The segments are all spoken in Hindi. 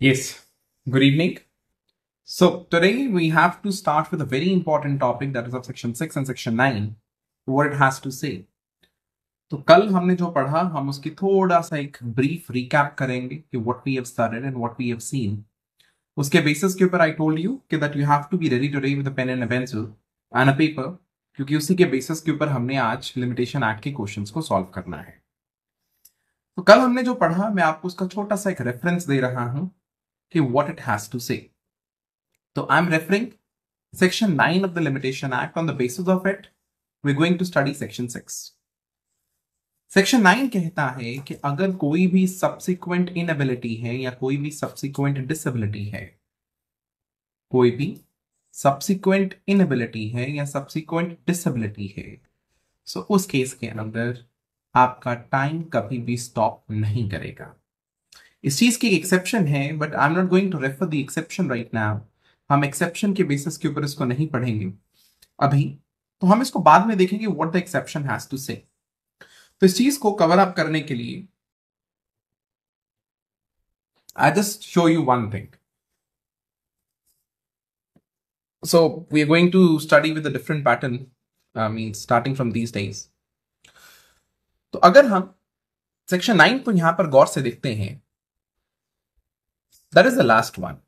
Yes, good evening. So today we have to start with a very important topic that is of section 6 and section 9, what it has to say. तो कल हमने जो पढ़ा हम उसकी थोड़ा सा एक ब्रीफ रिकैप करेंगे कि what we have studied and what we have seen उसके बेसिस के ऊपर आई टोल्ड यू कि that you have to be ready today with a pen and a pencil and a paper क्योंकि उसी के बेसिस के ऊपर हमने आज लिमिटेशन एक्ट के क्वेश्चंस को सॉल्व करना है तो कल हमने जो पढ़ा मैं आपको उसका छोटा सा एक रेफरेंस दे रहा हूं कि इट हैज टू से तो I am referring section nine of the limitation act on the basis of it we going to study section six section nine कहता है कि अगर कोई भी सब्सिक्वेंट इनएबिलिटी है या कोई भी सब्सिक्वेंट डिसेबिलिटी है कोई भी सब्सिक्वेंट इनएबिलिटी है या सब्सिक्वेंट डिसेबिलिटी है सो so उस केस के अंदर आपका टाइम कभी भी स्टॉप नहीं करेगा इस चीज की एक्सेप्शन है but I am not going to refer the exception right now हम एक्सेप्शन के बेसिस के ऊपर इसको नहीं पढ़ेंगे अभी तो हम इसको बाद में देखेंगे what the exception has to say तो इस चीज को कवर अप करने के लिए I just show you one thing so we are going to study with a different pattern i mean starting from these days तो अगर हम सेक्शन नाइन को यहां पर गौर से देखते हैं That is the last one.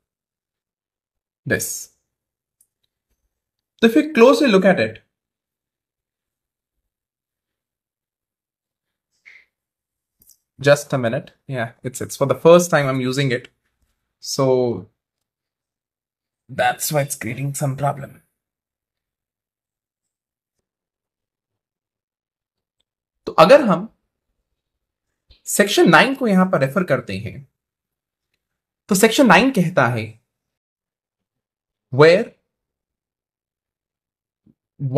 This. If we closely look at it, just a minute. Yeah, it's it's for the first time I'm using it. So that's why it's creating some problem. तो अगर हम सेक्शन नाइन को यहां पर रेफर करते हैं तो सेक्शन नाइन कहता है where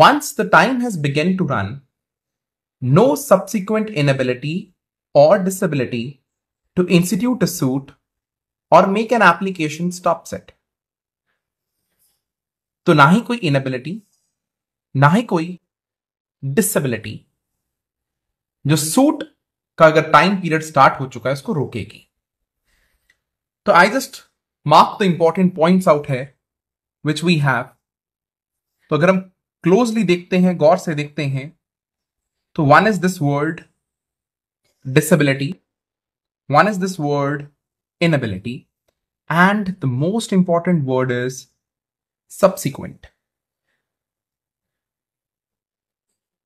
once the time has begun to run no subsequent inability or disability to institute a suit or make an application stops it तो ना ही कोई इनएबिलिटी ना ही कोई डिसबिलिटी जो सूट का अगर टाइम पीरियड स्टार्ट हो चुका है उसको रोकेगी So I just mark the important points out here, which we have. So if we closely देखते हैं, गौर से देखते हैं, तो one is this word disability, one is this word inability, and the most important word is subsequent.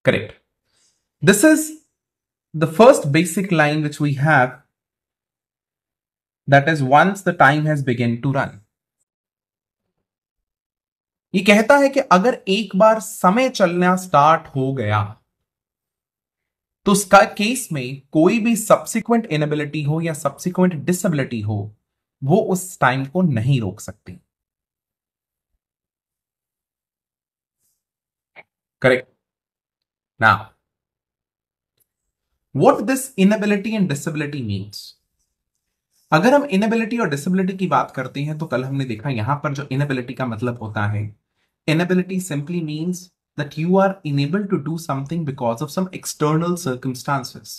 Correct. This is the first basic line which we have that is once the time has begin to run ये कहता है कि अगर एक बार समय चलना स्टार्ट हो गया तो उसका केस में कोई भी सब्सिक्वेंट इनेबिलिटी हो या सब्सिक्वेंट डिसेबिलिटी हो वो उस टाइम को नहीं रोक सकती correct now what this inability and disability means अगर हम इनएबिलिटी और डिसेबिलिटी की बात करते हैं तो कल हमने देखा यहां पर जो इनएबिलिटी का मतलब होता है inability simply means that you are unable to do something because of some external circumstances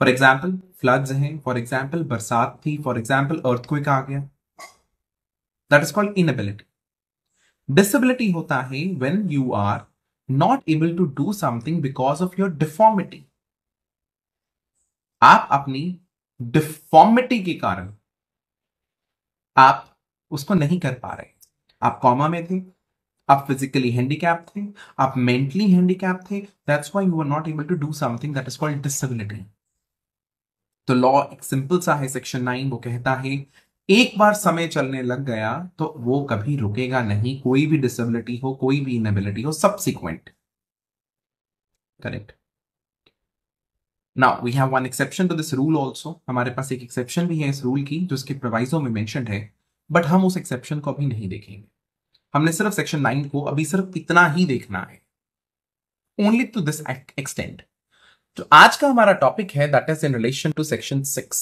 for example floods हैं फॉर एग्जाम्पल बरसात थी फॉर एग्जाम्पल अर्थक्विक आ गया that is called inability disability होता है when you are not able to do something because of your deformity आप अपनी डिफॉर्मिटी के कारण आप उसको नहीं कर पा रहे आप कॉमा में थे आप फिजिकली हैंडीकैप थे आप मेंटली हैंडीकैप थे that's why you are not able to do something that is called disability तो लॉ एक सिंपल सा है सेक्शन नाइन वो कहता है एक बार समय चलने लग गया तो वो कभी रुकेगा नहीं कोई भी डिसेबिलिटी हो कोई भी इनबिलिटी हो subsequent correct now we have one exception to this rule also हमारे पास एक एक्सेप्शन भी है इस रूल की जो इसके प्रोवाइजो में मैंशनड है बट हम उस एक्सेप्शन को अभी नहीं देखेंगे हमने सिर्फ सेक्शन नाइन को अभी सिर्फ इतना ही देखना है ओनली टू दिस एक्सटेंड तो आज का हमारा टॉपिक है that is in relation to section six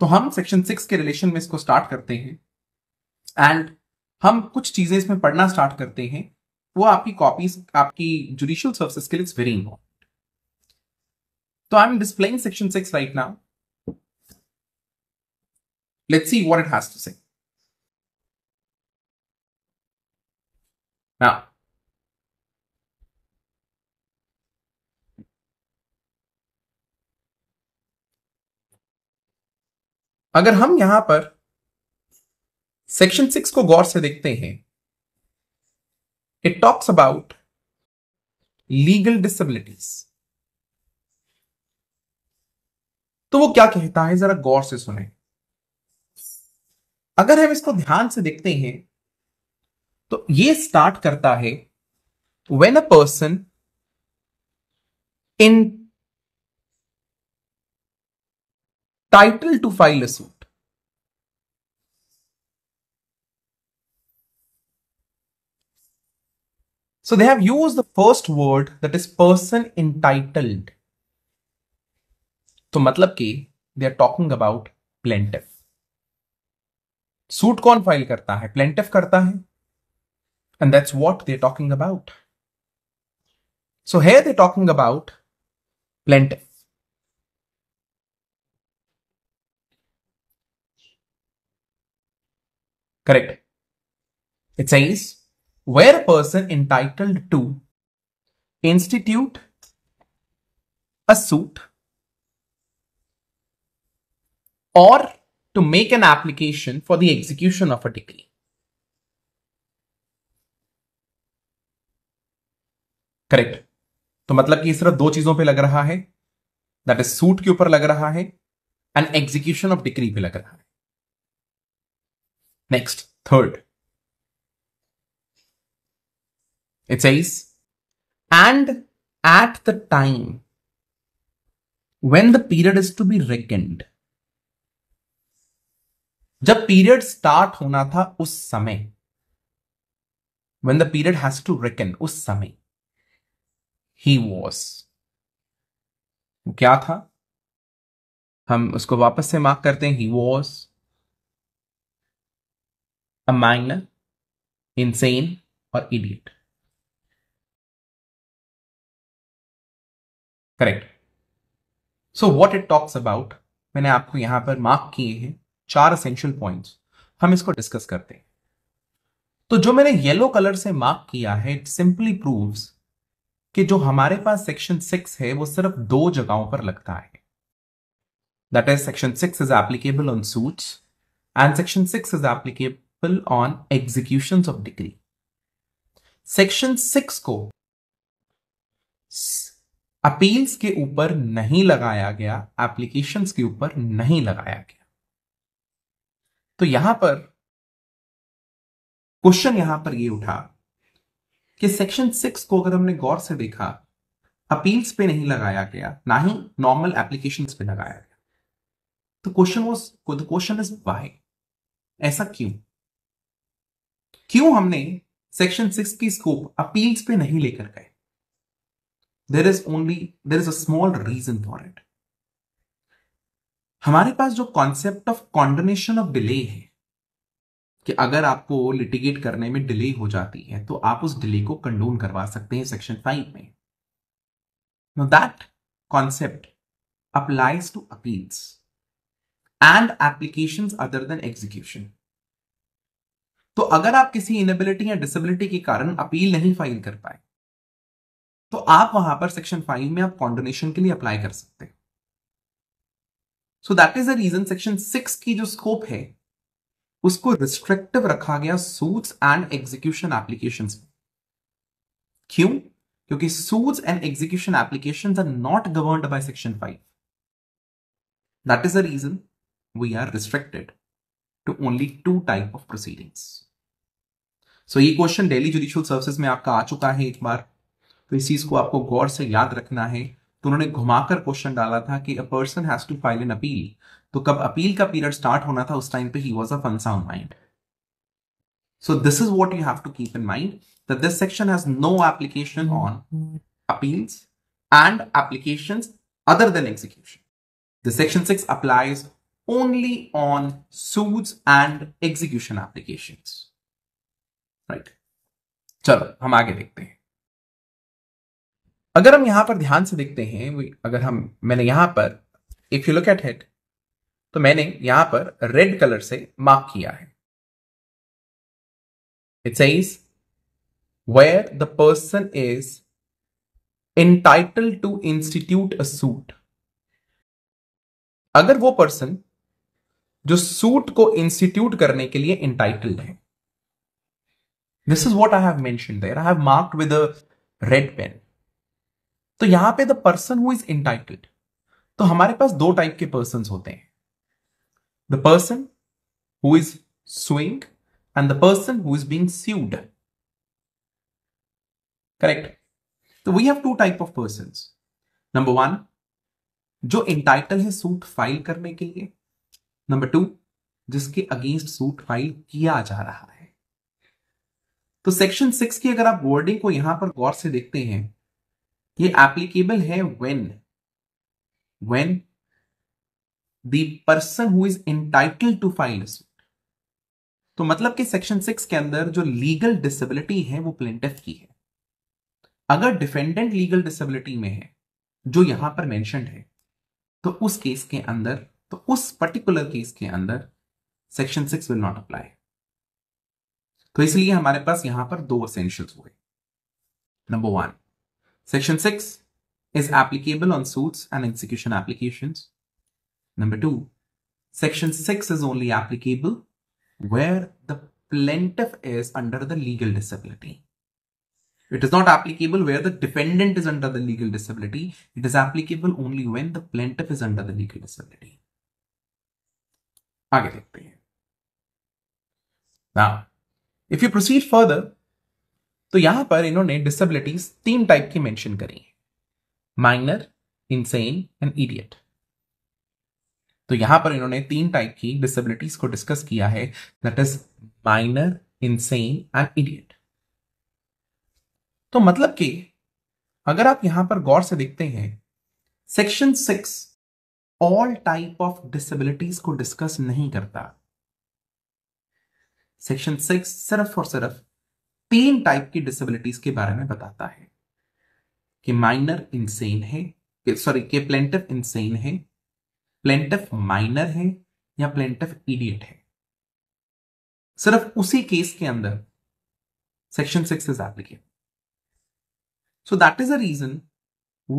तो हम सेक्शन सिक्स के रिलेशन में इसको स्टार्ट करते हैं एंड हम कुछ चीजें इसमें पढ़ना स्टार्ट करते हैं वो आपकी कॉपीज आपकी जुडिशियल सर्विसेज के लिए very important So I'm displaying section 6 right now. Let's see what it has to say. Now, अगर हम यहां पर सेक्शन सिक्स को गौर से देखते हैं it talks about legal disabilities तो वो क्या कहता है जरा गौर से सुने अगर हम इसको ध्यान से देखते हैं तो ये स्टार्ट करता है when a person entitled to file a suit they have use the first word that is person entitled तो मतलब कि they are talking about plaintiff suit कौन फाइल करता है प्लेंटिफ करता है and that's what they talking about so है they talking about plaintiff correct it says where a person entitled to institute a suit or to make an application for the execution of a decree. Correct तो मतलब कि सिर्फ दो चीजों पे लग रहा है दैट इज सूट के ऊपर लग रहा है एंड एग्जीक्यूशन ऑफ डिग्री पे लग रहा है next third it's as and at the time when the period is to be reckoned जब पीरियड स्टार्ट होना था उस समय when the period has to reckon उस समय ही was क्या था हम उसको वापस से मार्क करते हैं he was a minor insane और idiot correct so what it talks about मैंने आपको यहां पर मार्क किए हैं चार असेंशियल पॉइंट्स हम इसको डिस्कस करते हैं तो जो मैंने येलो कलर से मार्क किया है इट सिंपली प्रूव्स कि जो हमारे पास सेक्शन सिक्स है वो सिर्फ दो जगहों पर लगता है that is section six is applicable on suits and section six is applicable on execution of decree section six को अपील्स के ऊपर नहीं लगाया गया एप्लीकेशन के ऊपर नहीं लगाया गया तो यहां पर क्वेश्चन यहां पर ये उठा कि सेक्शन सिक्स को अगर हमने गौर से देखा अपील्स पे नहीं लगाया गया ना ही नॉर्मल एप्लीकेशन पे लगाया गया तो क्वेश्चन वो द क्वेश्चन इज वाई ऐसा क्यों क्यों हमने सेक्शन सिक्स की स्कोप अपील्स पे नहीं लेकर गए there is only there is a small reason for it हमारे पास जो concept of condonation of delay है कि अगर आपको लिटिगेट करने में डिले हो जाती है तो आप उस डिले को कंडोन करवा सकते हैं सेक्शन फाइव में no that concept applies to appeals and application other than execution तो अगर आप किसी इनेबिलिटी या डिसेबिलिटी के कारण अपील नहीं फाइल कर पाए तो आप वहां पर सेक्शन फाइव में आप कॉन्डोनेशन के लिए अप्लाई कर सकते हैं so that is the reason section six की जो स्कोप है उसको रिस्ट्रिक्टिव रखा गया सूट्स एंड एग्जीक्यूशन एप्लीकेशन क्यों क्योंकि suits and execution application are not govern by section five that is the reason we are restricted to only two type of proceedings so ये क्वेश्चन डेली जुडिशियल सर्विसेज में आपका आ चुका है एक बार तो इस चीज को आपको गौर से याद रखना है उन्होंने घुमाकर क्वेश्चन डाला था कि a person has to file an appeal तो कब अपील का पीरियड स्टार्ट होना था उस टाइम पे he was of unsound mind so this is what you have to keep in mind that this section has no application on appeals and applications other than execution the section 6 applies only on suits and execution applications right चलो हम आगे देखते हैं अगर हम यहां पर ध्यान से देखते हैं अगर हम मैंने यहां पर if you look at head तो मैंने यहां पर रेड कलर से मार्क किया है it says where the person is entitled to institute a suit अगर वो पर्सन जो सूट को इंस्टीट्यूट करने के लिए इंटाइटल्ड है this is what I have mention there I have marked with a red pen तो यहां पे the person who is entitled तो हमारे पास दो टाइप के पर्सन होते हैं the person who is suing and the person who is being sued correct तो we have two type of person number one जो इंटाइटल है सूट फाइल करने के लिए नंबर टू जिसके अगेंस्ट सूट फाइल किया जा रहा है तो सेक्शन सिक्स की अगर आप वर्डिंग को यहां पर गौर से देखते हैं ये एप्लीकेबल है when when the person who is entitle to file तो मतलब कि सेक्शन सिक्स के अंदर जो लीगल डिसेबिलिटी है वो प्लेंटेफ की है अगर डिफेंडेंट लीगल डिसेबिलिटी में है जो यहां पर मैंशन है तो उस केस के अंदर तो उस पर्टिकुलर केस के अंदर section six will not apply तो इसलिए हमारे पास यहां पर दो असेंशियल हुए number one Section 6 is applicable on suits and execution applications. Number 2. Section 6 is only applicable where the plaintiff is under the legal disability. It is not applicable where the defendant is under the legal disability. It is applicable only when the plaintiff is under the legal disability. Now, if you proceed further, तो यहां पर इन्होंने डिसेबिलिटीज तीन टाइप की मेंशन करी है माइनर इनसेन एंड इडियट तो यहां पर इन्होंने तीन टाइप की डिसेबिलिटीज को डिस्कस किया है that is minor insane and idiot तो मतलब कि अगर आप यहां पर गौर से देखते हैं section six all type of disabilities को डिस्कस नहीं करता सेक्शन सिक्स सिर्फ और सिर्फ तीन टाइप की डिसेबिलिटीज के बारे में बताता है कि माइनर इंसेन है सॉरी के प्लेंटिफ इंसेन है प्लेंटिफ माइनर है या प्लेंटिफ इडियट है सिर्फ उसी केस के अंदर section six is applicable so that is a reason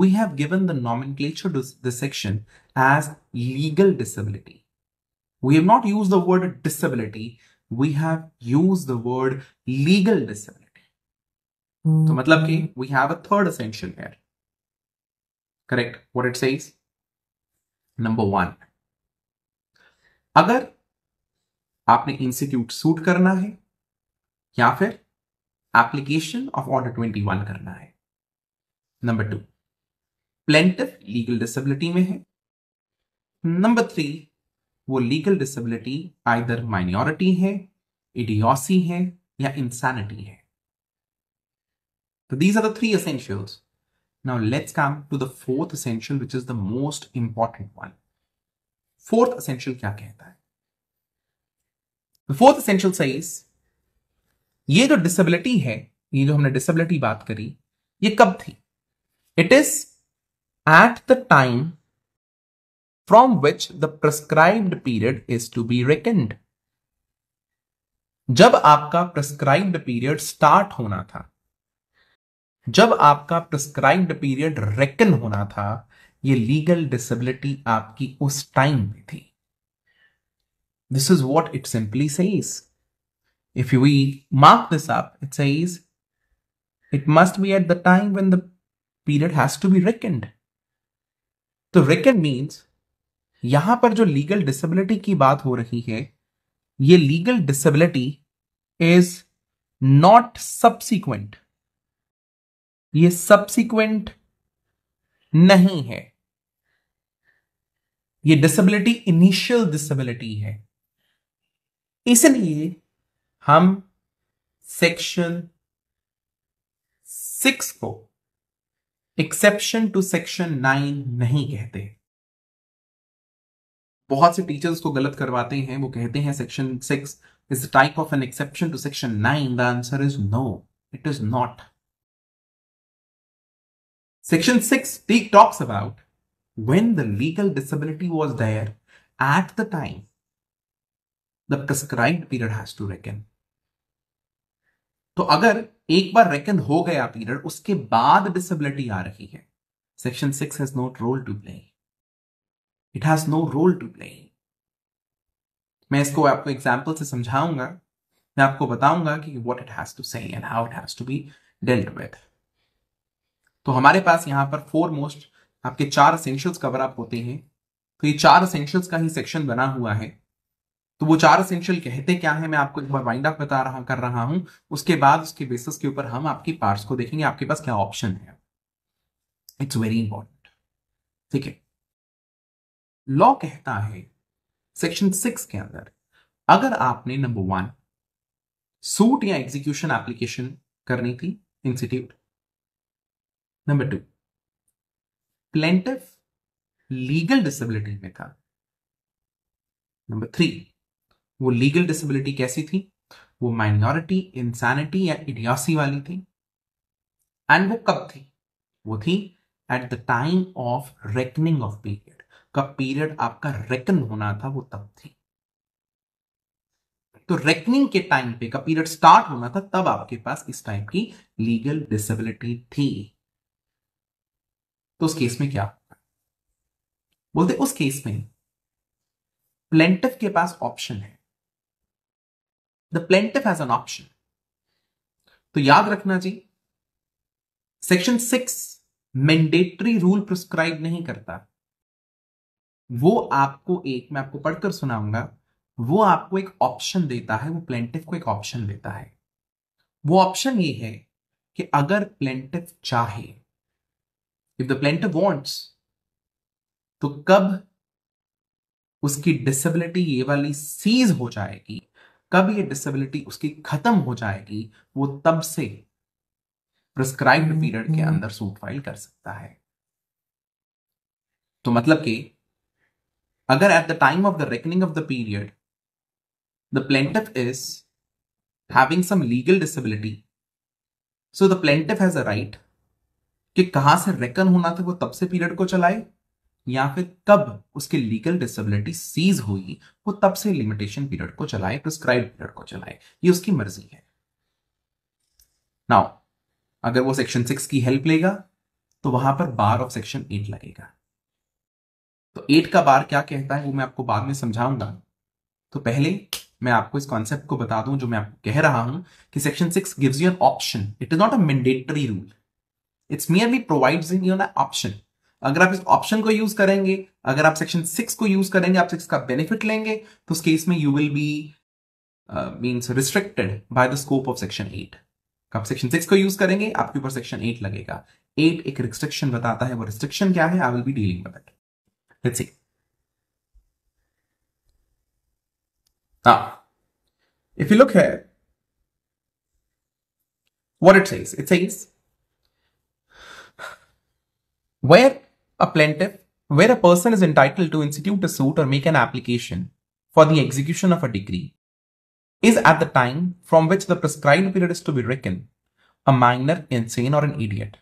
we have given the nomenclature the section as legal disability we have not use the word disability we have used the word legal disability. Mm. So, matlab ki, we have a third essential here. Correct? What it says? Number one. अगर आपने इंस्टीट्यूट सूट करना है या फिर application of order 21 karna hai. Number two. Plaintiff legal disability mein hai. Number three. वो लीगल डिसेबिलिटी आइदर माइनॉरिटी है इडियोसी है या इंसैनिटी है तो these are the three essentials now let's come to the fourth essential which is the most important one fourth essential क्या कहता है द फोर्थ एसेंशियल साइज ये जो डिसेबिलिटी है ये जो हमने डिसेबिलिटी बात करी ये कब थी it is at the time from which the prescribed period is to be reckoned. जब आपका prescribed period start होना था जब आपका prescribed period reckoned होना था ये legal disability आपकी उस time में थी This is what it simply says. If we mark this up, it says it must be at the time when the period has to be reckoned. The reckoned means यहां पर जो लीगल डिसेबिलिटी की बात हो रही है ये legal disability is not subsequent ये सब्सिक्वेंट नहीं है ये डिसेबिलिटी इनिशियल डिसेबिलिटी है इसलिए हम सेक्शन सिक्स को एक्सेप्शन टू सेक्शन नाइन नहीं कहते बहुत से टीचर्स को गलत करवाते हैं वो कहते हैं section six is type of an exception to section nine the answer is no it is not section six talks about when the legal disability was there at the time the prescribe period has to reckon तो अगर एक बार रेकन हो गया पीरियड उसके बाद डिसबिलिटी आ रही है section six has not role to play it has no role to play मैं इसको आपको एग्जाम्पल से समझाऊंगा मैं आपको बताऊंगा कि what it has to say and how it has to be dealt with तो हमारे पास यहाँ पर फोर मोस्ट आपके चार असेंशियल्स कवर अप होते हैं तो ये चार असेंशियल्स का ही सेक्शन बना हुआ है तो वो चार असेंशियल कहते क्या है मैं आपको एक बार वाइंड अप बता रहा कर रहा हूं उसके बाद उसके बेसिस के ऊपर हम आपकी पार्ट्स को देखेंगे आपके पास क्या ऑप्शन है इट्स वेरी इंपॉर्टेंट ठीक है लॉ कहता है सेक्शन सिक्स के अंदर अगर आपने नंबर वन सूट या एग्जीक्यूशन एप्लीकेशन करनी थी institute number two plaintiff legal disability में था नंबर थ्री वो लीगल डिसेबिलिटी कैसी थी वो माइनॉरिटी इंसानिटी या इडियासी वाली थी एंड वो कब थी वो थी at the time of reckoning of period का पीरियड आपका रेकन होना था वो तब थी तो रेकनिंग के टाइम पे का पीरियड स्टार्ट होना था तब आपके पास इस टाइप की लीगल डिसेबिलिटी थी तो उस केस में क्या बोलते उस केस में प्लेंटिफ के पास ऑप्शन है the plaintiff has an option तो याद रखना जी section six mandatory rule prescribe नहीं करता वो आपको एक मैं आपको पढ़कर सुनाऊंगा वो आपको एक ऑप्शन देता है वो प्लेंटिफ को एक ऑप्शन देता है वो ऑप्शन ये है कि अगर प्लेंटिफ चाहे इफ द प्लेंटिफ वॉन्ट्स तो कब उसकी डिसेबिलिटी ये वाली सीज हो जाएगी कब ये डिसेबिलिटी उसकी खत्म हो जाएगी वो तब से प्रिस्क्राइब्ड पीरियड के हम्म, हम्म। अंदर सूट फाइल कर सकता है तो मतलब कि अगर at the time of the reckoning of the period the plaintiff is having some legal disability, so the plaintiff has a right कि कहां से रेकन होना था वो तब से पीरियड को चलाए या फिर कब उसकी लीगल डिसेबिलिटी सीज हुई वो तब से लिमिटेशन पीरियड को चलाए प्रिस्क्राइब पीरियड को चलाए ये उसकी मर्जी है नाउ अगर वो सेक्शन सिक्स की हेल्प लेगा तो वहां पर बार ऑफ सेक्शन एट लगेगा तो एट का बार क्या कहता है वो मैं आपको बाद में समझाऊंगा तो पहले मैं आपको इस कॉन्सेप्ट को बता दूं जो मैं आपको कह रहा हूं कि section six gives you an option it is not a mandatory rule it's merely provides in you an option अगर आप इस ऑप्शन को यूज करेंगे अगर आप सेक्शन सिक्स को यूज करेंगे आप सिक्स का बेनिफिट लेंगे तो उस केस में you will be means restricted by the scope of section eight आप सेक्शन सिक्स को यूज करेंगे आपके ऊपर सेक्शन एट लगेगा एट एक रिस्ट्रिक्शन बताता है वो रिस्ट्रिक्शन क्या है I will be dealing with it Let's see. Now, if you look here, what it says, it says where a plaintiff, where a person is entitled to institute a suit or make an application for the execution of a decree is at the time from which the prescribed period is to be reckoned a minor, insane, or an idiot.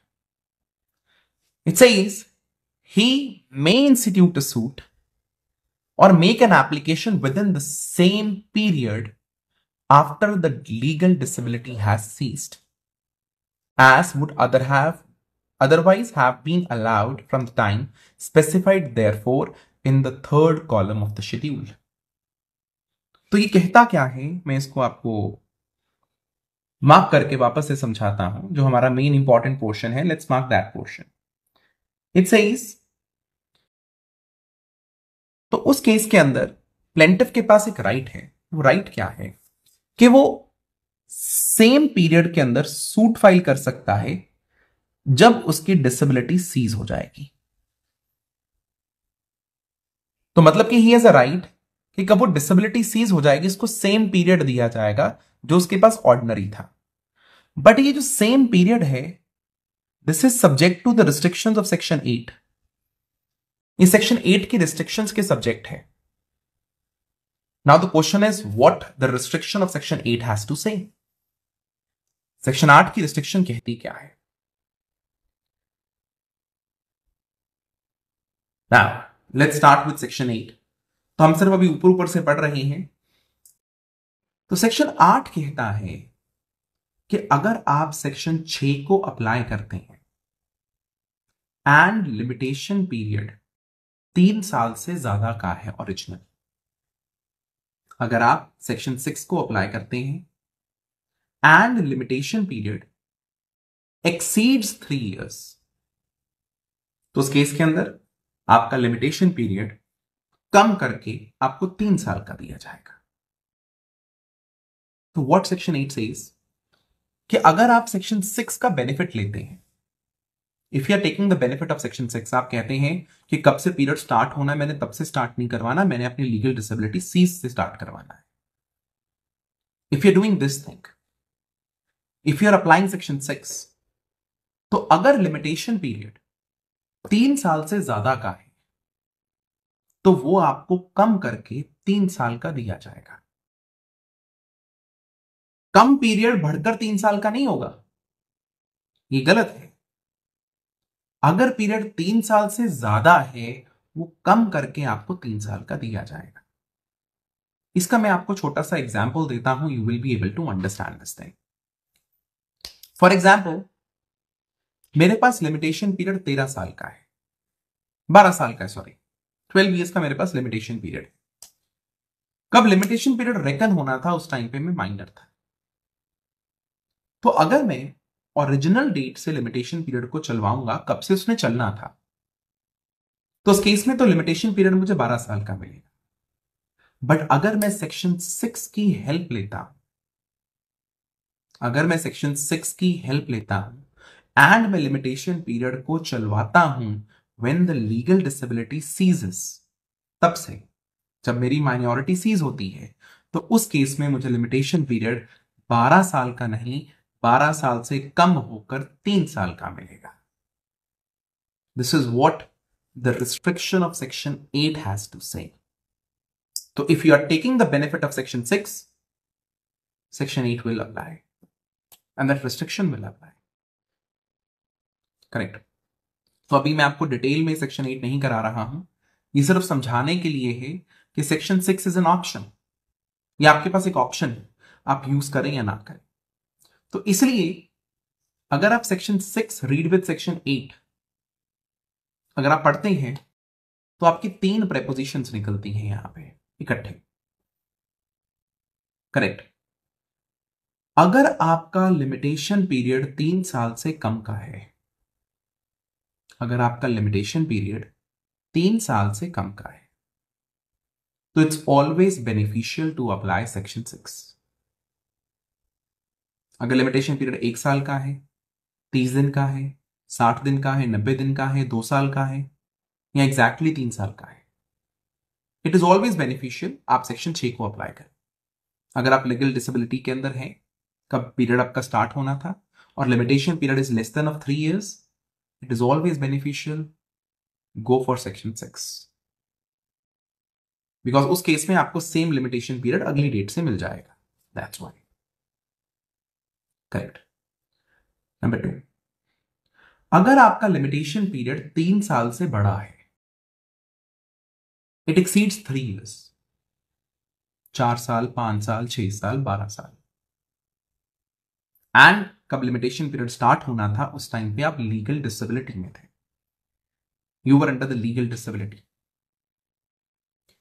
It says he may institute a suit or make an application within the same period after the legal disability has ceased as would other have otherwise have been allowed from the time specified therefore in the third column of the schedule तो ये कहता क्या है मैं इसको आपको मार्क करके वापस से समझाता हूं जो हमारा मेन इंपॉर्टेंट पोर्शन है let's mark that portion it says तो उस केस के अंदर प्लेंटिव के पास एक राइट है वो राइट क्या है कि वो सेम पीरियड के अंदर सूट फाइल कर सकता है जब उसकी डिसेबिलिटी सीज हो जाएगी तो मतलब कि ही एज अ राइट कि कब वो डिसेबिलिटी सीज हो जाएगी इसको सेम पीरियड दिया जाएगा जो उसके पास ऑर्डिनरी था बट ये जो सेम पीरियड है this is subject to the restrictions of section eight ये सेक्शन एट की रिस्ट्रिक्शंस के सब्जेक्ट है now the question is what the restriction of section eight has to say section आठ की रिस्ट्रिक्शन कहती क्या है now let's start with section eight तो हम सिर्फ अभी ऊपर ऊपर से पढ़ रहे हैं तो सेक्शन आठ कहता है कि अगर आप सेक्शन छ को अप्लाई करते हैं एंड लिमिटेशन पीरियड तीन साल से ज्यादा का है ओरिजिनल अगर आप सेक्शन सिक्स को अप्लाई करते हैं and limitation period exceeds three years तो उस केस के अंदर आपका लिमिटेशन पीरियड कम करके आपको तीन साल का दिया जाएगा तो व्हाट सेक्शन एट से कि अगर आप सेक्शन सिक्स का बेनिफिट लेते हैं if you are taking the benefit of section six आप कहते हैं कि कब से पीरियड स्टार्ट होना है मैंने तब से स्टार्ट नहीं करवाना मैंने अपनी लीगल डिसेबिलिटी सीज से स्टार्ट करवाना है if you doing this thing if you are applying section six तो अगर लिमिटेशन पीरियड तीन साल से ज्यादा का है तो वो आपको कम करके तीन साल का दिया जाएगा कम पीरियड बढ़कर तीन साल का नहीं होगा ये गलत है अगर पीरियड तीन साल से ज्यादा है वो कम करके आपको तीन साल का दिया जाएगा इसका मैं आपको छोटा सा एग्जाम्पल देता हूं you will be able to understand this thing for example मेरे पास लिमिटेशन पीरियड तेरह साल का है बारह साल का है सॉरी ट्वेल्व ईयर्स का मेरे पास लिमिटेशन पीरियड कब लिमिटेशन पीरियड रेकन होना था उस टाइम पे मैं माइनर था तो अगर मैं ओरिजिनल डेट से लिमिटेशन पीरियड को चलवाऊंगा कब से उसने चलना था तो उस केस में तो लिमिटेशन पीरियड मुझे 12 साल का मिलेगा बट अगर मैं सेक्शन सिक्स की हेल्प लेता अगर मैं सेक्शन सिक्स की हेल्प लेता एंड मैं लिमिटेशन पीरियड को चलवाता हूं when the legal disability ceases तब से जब मेरी माइनॉरिटी सीज होती है तो उस केस में मुझे लिमिटेशन पीरियड 12 साल का नहीं बारह साल से कम होकर तीन साल का मिलेगा this is what the restriction of section eight has to say तो if you are taking the benefit of section six section eight will apply and that restriction will apply correct तो अभी मैं आपको डिटेल में सेक्शन एट नहीं करा रहा हूं ये सिर्फ समझाने के लिए है कि section six is an option ये आपके पास एक ऑप्शन है आप यूज करें या ना करें तो इसलिए अगर आप section six read with section eight अगर आप पढ़ते हैं तो आपकी तीन प्रेपोजिशन निकलती हैं यहां पे इकट्ठे करेक्ट अगर आपका लिमिटेशन पीरियड तीन साल से कम का है अगर आपका लिमिटेशन पीरियड तीन साल से कम का है तो it's always beneficial to apply section six अगर लिमिटेशन पीरियड एक साल का है तीस दिन का है साठ दिन का है नब्बे दिन का है दो साल का है या एग्जैक्टली exactly तीन साल का है इट इज ऑलवेज बेनिफिशियल आप सेक्शन छ को अप्लाई करें अगर आप लीगल डिसेबिलिटी के अंदर हैं कब पीरियड आपका स्टार्ट होना था और limitation period is less than of three years it is always beneficial go for section six because उस केस में आपको सेम लिमिटेशन पीरियड अगली डेट से मिल जाएगा that's why correct number two अगर आपका लिमिटेशन पीरियड तीन साल से बड़ा है इट एक्सीड्स थ्री ईयर्स चार साल पांच साल छह साल बारह साल एंड कब लिमिटेशन पीरियड स्टार्ट होना था उस टाइम पे आप लीगल डिसेबिलिटी में थे you were under the legal disability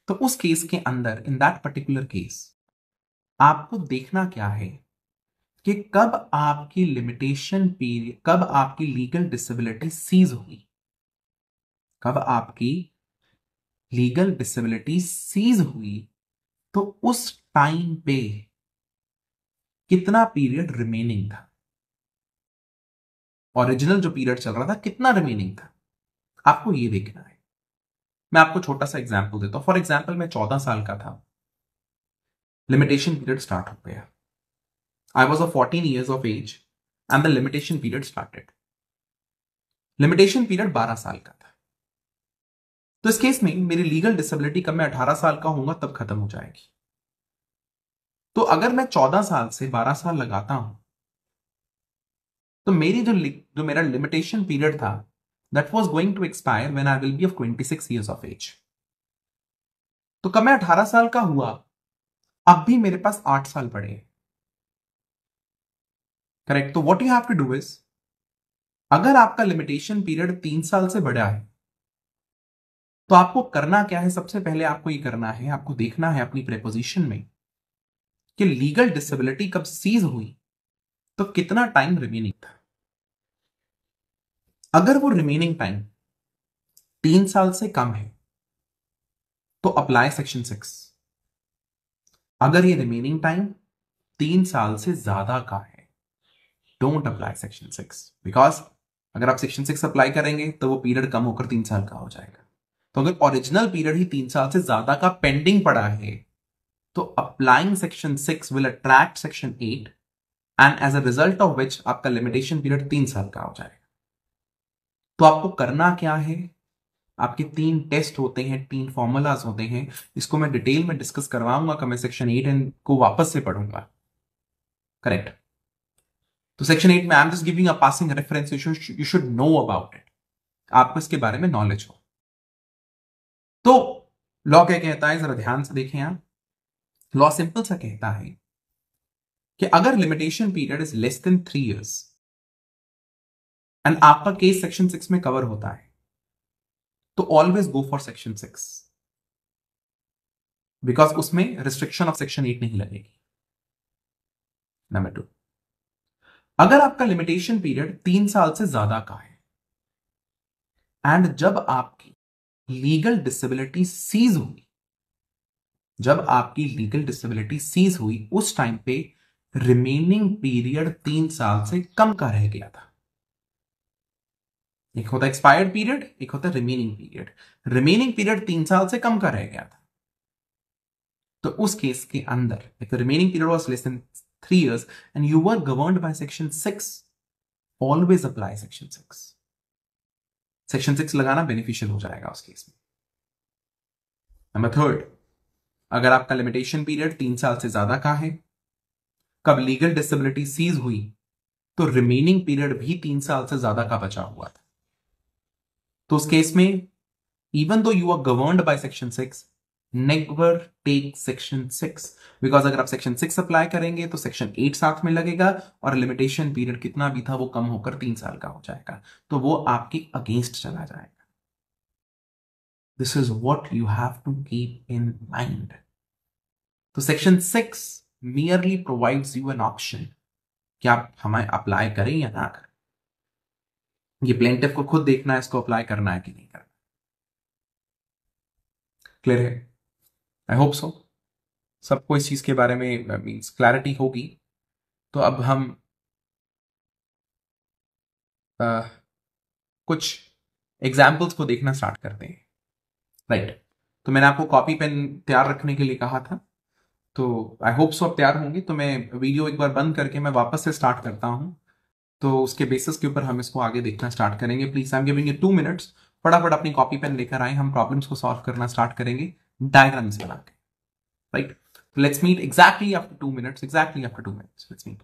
तो उस केस के अंदर इन दैट पर्टिकुलर केस आपको देखना क्या है कि कब आपकी लिमिटेशन पीरियड कब आपकी लीगल डिसेबिलिटी सीज होगी कब आपकी लीगल डिसेबिलिटी सीज हुई तो उस टाइम पे कितना पीरियड रिमेनिंग था ओरिजिनल जो पीरियड चल रहा था कितना रिमेनिंग था आपको ये देखना है मैं आपको छोटा सा एग्जाम्पल देता हूं फॉर एग्जाम्पल मैं चौदह साल का था लिमिटेशन पीरियड स्टार्ट हो गया I was a 14 years of age and the limitation period started. Limitation period 12 साल का था तो इस केस में मेरी लीगल डिसेबिलिटी कब मैं 18 साल का होगा तब खत्म हो जाएगी तो अगर मैं 14 साल से 12 साल लगाता हूं तो मेरी जो जो मेरा लिमिटेशन पीरियड था that was going to expire when I will be of 26 years of age तो कब मैं 18 साल का हुआ अब भी मेरे पास 8 साल पड़े हैं करेक्ट तो what you have to do is अगर आपका लिमिटेशन पीरियड तीन साल से बढ़ा है तो आपको करना क्या है सबसे पहले आपको ये करना है आपको देखना है अपनी प्रेपोजिशन में कि लीगल डिसेबिलिटी कब सीज हुई तो कितना टाइम रिमेनिंग था अगर वो रिमेनिंग टाइम तीन साल से कम है तो अप्लाई सेक्शन सिक्स अगर ये रिमेनिंग टाइम तीन साल से ज्यादा का है don't apply section six because अगर आप सेक्शन सिक्स अप्लाई करेंगे तो वो पीरियड कम होकर तीन साल का हो जाएगा तो अगर ओरिजिनल पीरियड ही तीन साल से ज्यादा का पेंडिंग पड़ा है तो applying section six will attract section eight and as a result of which आपका लिमिटेशन पीरियड तीन साल का हो जाएगा तो आपको करना क्या है आपके तीन टेस्ट होते हैं तीन फॉर्मूलाज होते हैं इसको मैं डिटेल में डिस्कस करवाऊंगा कि तो मैं सेक्शन एट एंड को वापस से पढ़ूंगा करेक्ट तो सेक्शन एट में I am just giving a passing reference you should know about it आपको इसके बारे में नॉलेज हो तो लॉ क्या कहता है जरा ध्यान से देखें आप लॉ सिंपल सा कहता है कि अगर limitation period is less than three years and आपका केस सेक्शन सिक्स में कवर होता है तो always go for section six because उसमें रिस्ट्रिक्शन ऑफ सेक्शन एट नहीं लगेगी नंबर टू अगर आपका लिमिटेशन पीरियड तीन साल से ज्यादा का है एंड जब आपकी लीगल डिसेबिलिटी सीज हुई जब आपकी लीगल डिसेबिलिटी सीज हुई उस टाइम पे रिमेनिंग पीरियड तीन साल से कम का रह गया था एक होता एक्सपायर्ड पीरियड एक होता रिमेनिंग पीरियड रिमेनिंग पीरियड तीन साल से कम का रह गया था तो उस केस के अंदर remaining period was less than three years and you were governed by section six always apply section six section six लगाना बेनिफिशियल हो जाएगा उस केस में नंबर थर्ड अगर आपका लिमिटेशन पीरियड तीन साल से ज्यादा का है कब लीगल डिसेबिलिटी सीज हुई तो रिमेनिंग पीरियड भी तीन साल से ज्यादा का बचा हुआ था तो उस केस में even though you are governed by section 6 नेगवर टेक सेक्शन सिक्स बिकॉज अगर आप सेक्शन सिक्स अप्लाई करेंगे तो सेक्शन एट साथ में लगेगा और लिमिटेशन पीरियड कितना भी था वो कम होकर तीन साल का हो जाएगा तो वो आपके अगेंस्ट चला जाएगा this is what you have to keep in mind तो section six merely provides you an option कि आप हमें अप्लाई करें या ना करें ये प्लेंटिव को खुद देखना है इसको अप्लाई करना है कि नहीं करना क्लियर है आई होप सो सबको इस चीज़ के बारे में मीन्स क्लैरिटी होगी तो अब हम आ, कुछ एग्जाम्पल्स को देखना स्टार्ट करते हैं राइट right. तो मैंने आपको कॉपी पेन तैयार रखने के लिए कहा था तो आई होप सो आप तैयार होंगे तो मैं वीडियो एक बार बंद करके मैं वापस से स्टार्ट करता हूँ तो उसके बेसिस के ऊपर हम इसको आगे देखना स्टार्ट करेंगे please I am giving you two minutes फटाफट अपनी कॉपी पेन लेकर आए हम प्रॉब्लम्स को सॉल्व करना स्टार्ट करेंगे diagrams bana ke, right? Let's meet exactly after two minutes, exactly after two minutes. Let's meet.